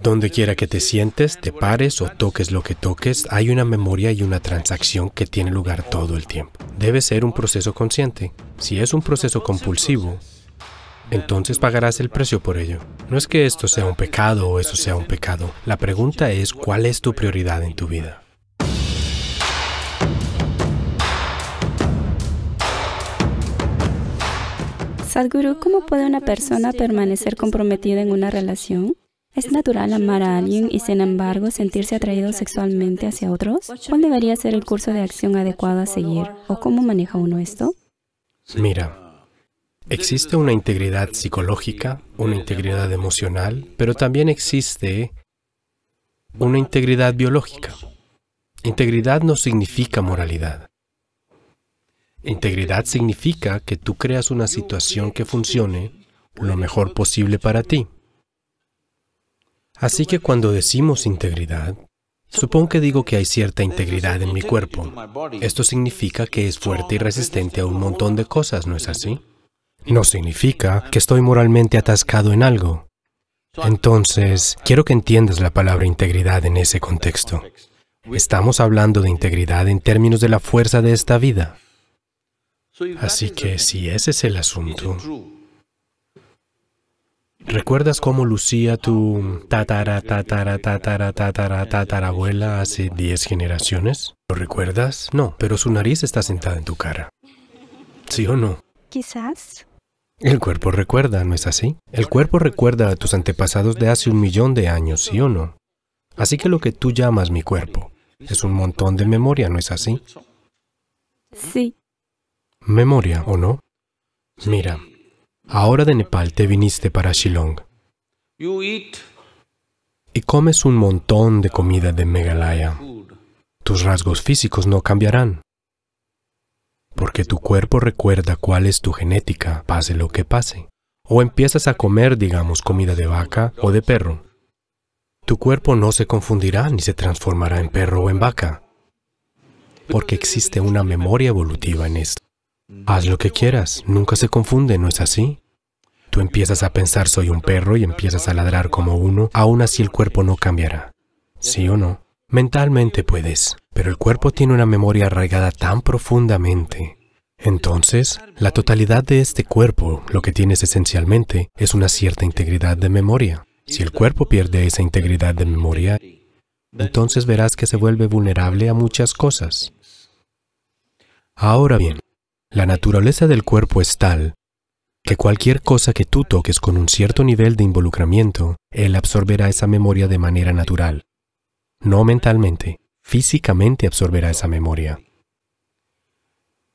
Donde quiera que te sientes, te pares o toques lo que toques, hay una memoria y una transacción que tiene lugar todo el tiempo. Debe ser un proceso consciente. Si es un proceso compulsivo, entonces pagarás el precio por ello. No es que esto sea un pecado o eso sea un pecado. La pregunta es cuál es tu prioridad en tu vida. Sadhguru, ¿cómo puede una persona permanecer comprometida en una relación? ¿Es natural amar a alguien y sin embargo sentirse atraído sexualmente hacia otros? ¿Cuál debería ser el curso de acción adecuado a seguir? ¿O cómo maneja uno esto? Mira, existe una integridad psicológica, una integridad emocional, pero también existe una integridad biológica. Integridad no significa moralidad. Integridad significa que tú creas una situación que funcione lo mejor posible para ti. Así que cuando decimos integridad, supongo que digo que hay cierta integridad en mi cuerpo. Esto significa que es fuerte y resistente a un montón de cosas, ¿no es así? No significa que estoy moralmente atascado en algo. Entonces, quiero que entiendas la palabra integridad en ese contexto. Estamos hablando de integridad en términos de la fuerza de esta vida. Así que si ese es el asunto, ¿Recuerdas cómo lucía tu tatara, tatara, tatara, tatara, tatarabuela hace 10 generaciones? ¿Lo recuerdas? No, pero su nariz está sentada en tu cara. ¿Sí o no? Quizás. El cuerpo recuerda, ¿no es así? El cuerpo recuerda a tus antepasados de hace un millón de años, ¿sí o no? Así que lo que tú llamas mi cuerpo es un montón de memoria, ¿no es así? Sí. ¿Memoria o no? Mira, Ahora de Nepal te viniste para Shillong. Y comes un montón de comida de Meghalaya. Tus rasgos físicos no cambiarán. Porque tu cuerpo recuerda cuál es tu genética, pase lo que pase. O empiezas a comer, digamos, comida de vaca o de perro. Tu cuerpo no se confundirá ni se transformará en perro o en vaca. Porque existe una memoria evolutiva en esto. Haz lo que quieras, nunca se confunde, ¿no es así? Tú empiezas a pensar soy un perro y empiezas a ladrar como uno, aún así el cuerpo no cambiará. ¿Sí o no? Mentalmente puedes, pero el cuerpo tiene una memoria arraigada tan profundamente. Entonces, la totalidad de este cuerpo, lo que tienes esencialmente, es una cierta integridad de memoria. Si el cuerpo pierde esa integridad de memoria, entonces verás que se vuelve vulnerable a muchas cosas. Ahora bien, la naturaleza del cuerpo es tal que cualquier cosa que tú toques con un cierto nivel de involucramiento, él absorberá esa memoria de manera natural. No mentalmente, físicamente absorberá esa memoria.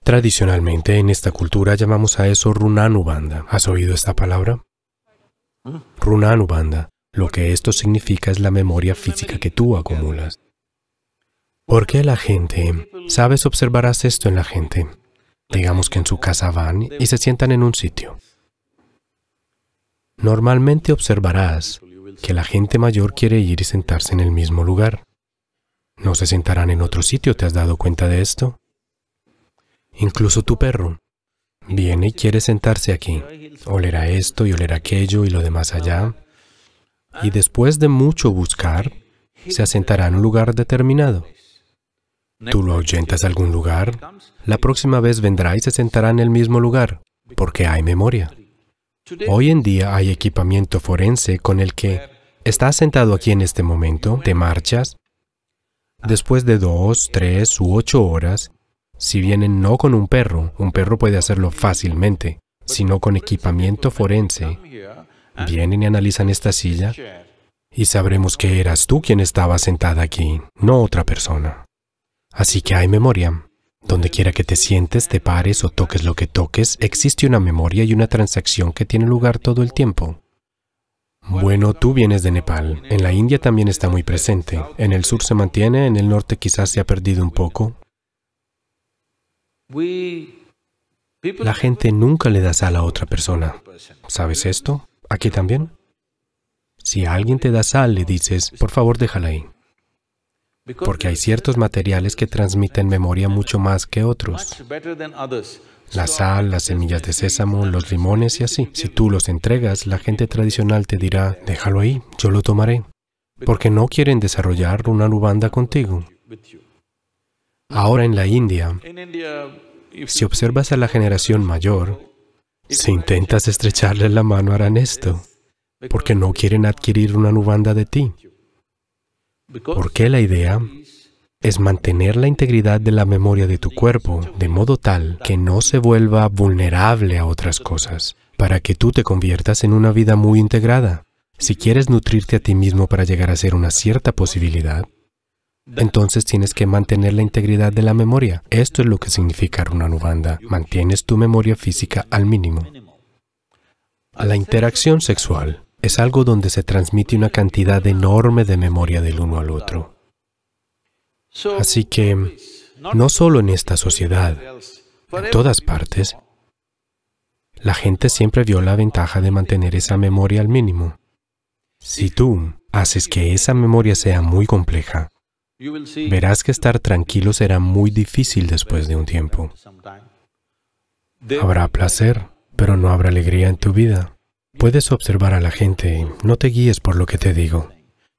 Tradicionalmente, en esta cultura llamamos a eso runanubanda. ¿Has oído esta palabra? Runanubanda. Lo que esto significa es la memoria física que tú acumulas. ¿Por qué la gente? ¿Sabes? Observarás esto en la gente. Digamos que en su casa van y se sientan en un sitio. Normalmente observarás que la gente mayor quiere ir y sentarse en el mismo lugar. No se sentarán en otro sitio, ¿te has dado cuenta de esto? Incluso tu perro viene y quiere sentarse aquí. Olerá esto y olerá aquello y lo demás allá. Y después de mucho buscar, se asentará en un lugar determinado. Tú lo ahuyentas a algún lugar, la próxima vez vendrá y se sentará en el mismo lugar, porque hay memoria. Hoy en día hay equipamiento forense con el que estás sentado aquí en este momento, te marchas, después de dos, tres u ocho horas, si vienen no con un perro, un perro puede hacerlo fácilmente, sino con equipamiento forense, vienen y analizan esta silla y sabremos que eras tú quien estaba sentada aquí, no otra persona. Así que hay memoria. Donde quiera que te sientes, te pares o toques lo que toques, existe una memoria y una transacción que tiene lugar todo el tiempo. Bueno, tú vienes de Nepal. En la India también está muy presente. En el sur se mantiene, en el norte quizás se ha perdido un poco. La gente nunca le da sal a otra persona. ¿Sabes esto? ¿Aquí también? Si alguien te da sal, le dices, por favor déjala ahí porque hay ciertos materiales que transmiten memoria mucho más que otros. La sal, las semillas de sésamo, los limones y así. Si tú los entregas, la gente tradicional te dirá, déjalo ahí, yo lo tomaré, porque no quieren desarrollar una nubanda contigo. Ahora en la India, si observas a la generación mayor, si intentas estrecharle la mano harán esto, porque no quieren adquirir una nubanda de ti. Porque la idea es mantener la integridad de la memoria de tu cuerpo de modo tal que no se vuelva vulnerable a otras cosas, para que tú te conviertas en una vida muy integrada. Si quieres nutrirte a ti mismo para llegar a ser una cierta posibilidad, entonces tienes que mantener la integridad de la memoria. Esto es lo que significa nubanda. Mantienes tu memoria física al mínimo. La interacción sexual es algo donde se transmite una cantidad enorme de memoria del uno al otro. Así que, no solo en esta sociedad, en todas partes, la gente siempre vio la ventaja de mantener esa memoria al mínimo. Si tú haces que esa memoria sea muy compleja, verás que estar tranquilo será muy difícil después de un tiempo. Habrá placer, pero no habrá alegría en tu vida. Puedes observar a la gente, no te guíes por lo que te digo.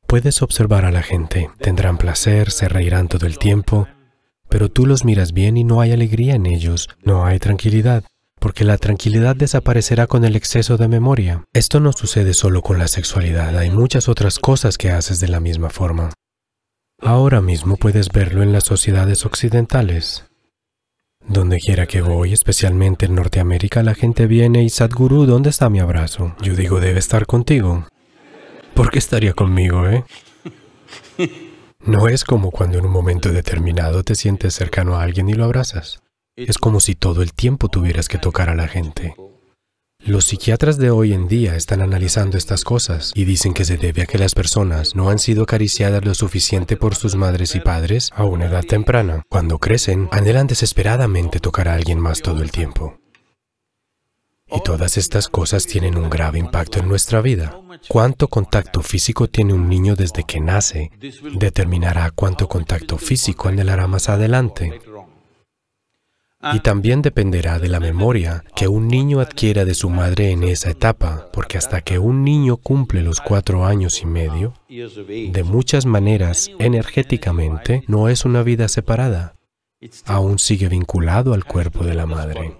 Puedes observar a la gente, tendrán placer, se reirán todo el tiempo, pero tú los miras bien y no hay alegría en ellos, no hay tranquilidad, porque la tranquilidad desaparecerá con el exceso de memoria. Esto no sucede solo con la sexualidad, hay muchas otras cosas que haces de la misma forma. Ahora mismo puedes verlo en las sociedades occidentales. Donde quiera que voy, especialmente en Norteamérica, la gente viene y Sadguru, ¿dónde está mi abrazo? Yo digo, debe estar contigo. ¿Por qué estaría conmigo, eh? No es como cuando en un momento determinado te sientes cercano a alguien y lo abrazas. Es como si todo el tiempo tuvieras que tocar a la gente. Los psiquiatras de hoy en día están analizando estas cosas y dicen que se debe a que las personas no han sido acariciadas lo suficiente por sus madres y padres a una edad temprana. Cuando crecen, anhelan desesperadamente tocar a alguien más todo el tiempo. Y todas estas cosas tienen un grave impacto en nuestra vida. Cuánto contacto físico tiene un niño desde que nace determinará cuánto contacto físico anhelará más adelante. Ah. y también dependerá de la memoria que un niño adquiera de su madre en esa etapa, porque hasta que un niño cumple los cuatro años y medio, de muchas maneras, energéticamente, no es una vida separada, aún sigue vinculado al cuerpo de la madre.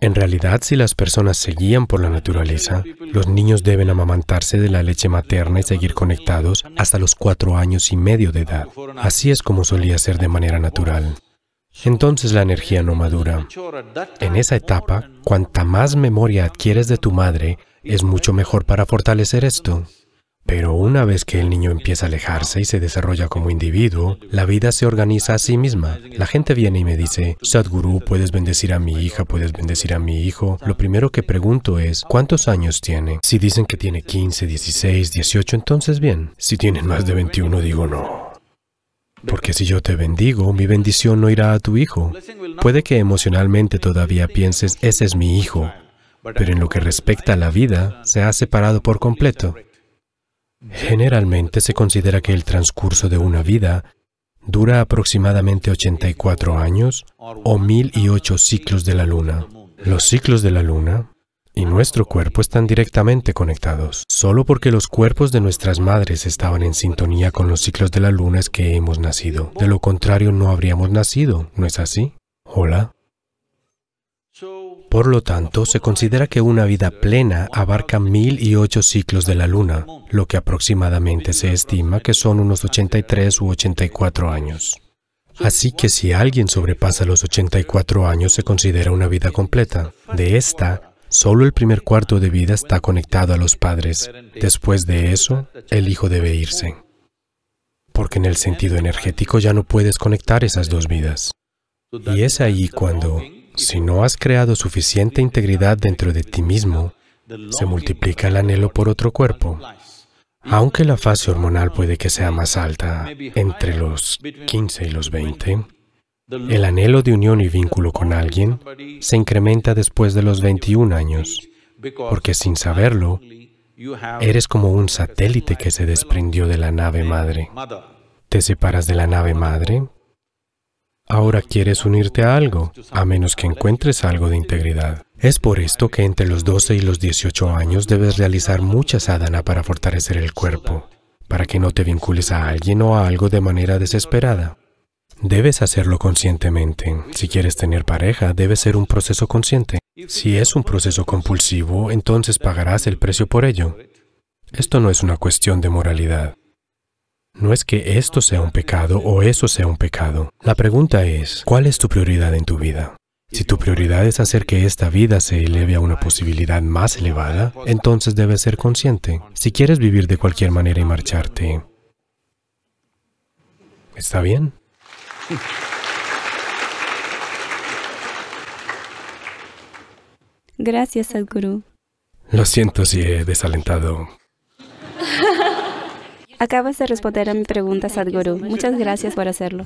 En realidad, si las personas seguían por la naturaleza, los niños deben amamantarse de la leche materna y seguir conectados hasta los cuatro años y medio de edad. Así es como solía ser de manera natural entonces la energía no madura. En esa etapa, cuanta más memoria adquieres de tu madre, es mucho mejor para fortalecer esto. Pero una vez que el niño empieza a alejarse y se desarrolla como individuo, la vida se organiza a sí misma. La gente viene y me dice, Sadhguru, puedes bendecir a mi hija, puedes bendecir a mi hijo. Lo primero que pregunto es, ¿cuántos años tiene? Si dicen que tiene 15, 16, 18, entonces bien. Si tienen más de 21, digo no. Porque si yo te bendigo, mi bendición no irá a tu hijo. Puede que emocionalmente todavía pienses, ese es mi hijo, pero en lo que respecta a la vida, se ha separado por completo. Generalmente se considera que el transcurso de una vida dura aproximadamente 84 años o 1008 ciclos de la luna. Los ciclos de la luna y nuestro cuerpo están directamente conectados. Solo porque los cuerpos de nuestras madres estaban en sintonía con los ciclos de la luna es que hemos nacido. De lo contrario, no habríamos nacido, ¿no es así? Hola. Por lo tanto, se considera que una vida plena abarca mil y ocho ciclos de la luna, lo que aproximadamente se estima que son unos 83 u 84 años. Así que si alguien sobrepasa los 84 años se considera una vida completa. De esta, Solo el primer cuarto de vida está conectado a los padres. Después de eso, el hijo debe irse. Porque en el sentido energético ya no puedes conectar esas dos vidas. Y es ahí cuando, si no has creado suficiente integridad dentro de ti mismo, se multiplica el anhelo por otro cuerpo. Aunque la fase hormonal puede que sea más alta, entre los 15 y los 20, el anhelo de unión y vínculo con alguien se incrementa después de los 21 años, porque sin saberlo, eres como un satélite que se desprendió de la nave madre. Te separas de la nave madre, ahora quieres unirte a algo, a menos que encuentres algo de integridad. Es por esto que entre los 12 y los 18 años debes realizar mucha sadhana para fortalecer el cuerpo, para que no te vincules a alguien o a algo de manera desesperada. Debes hacerlo conscientemente. Si quieres tener pareja, debe ser un proceso consciente. Si es un proceso compulsivo, entonces pagarás el precio por ello. Esto no es una cuestión de moralidad. No es que esto sea un pecado o eso sea un pecado. La pregunta es, ¿cuál es tu prioridad en tu vida? Si tu prioridad es hacer que esta vida se eleve a una posibilidad más elevada, entonces debes ser consciente. Si quieres vivir de cualquier manera y marcharte, ¿está bien? Gracias, Sadhguru. Lo siento si he desalentado. Acabas de responder a mi pregunta, Sadhguru. Muchas gracias por hacerlo.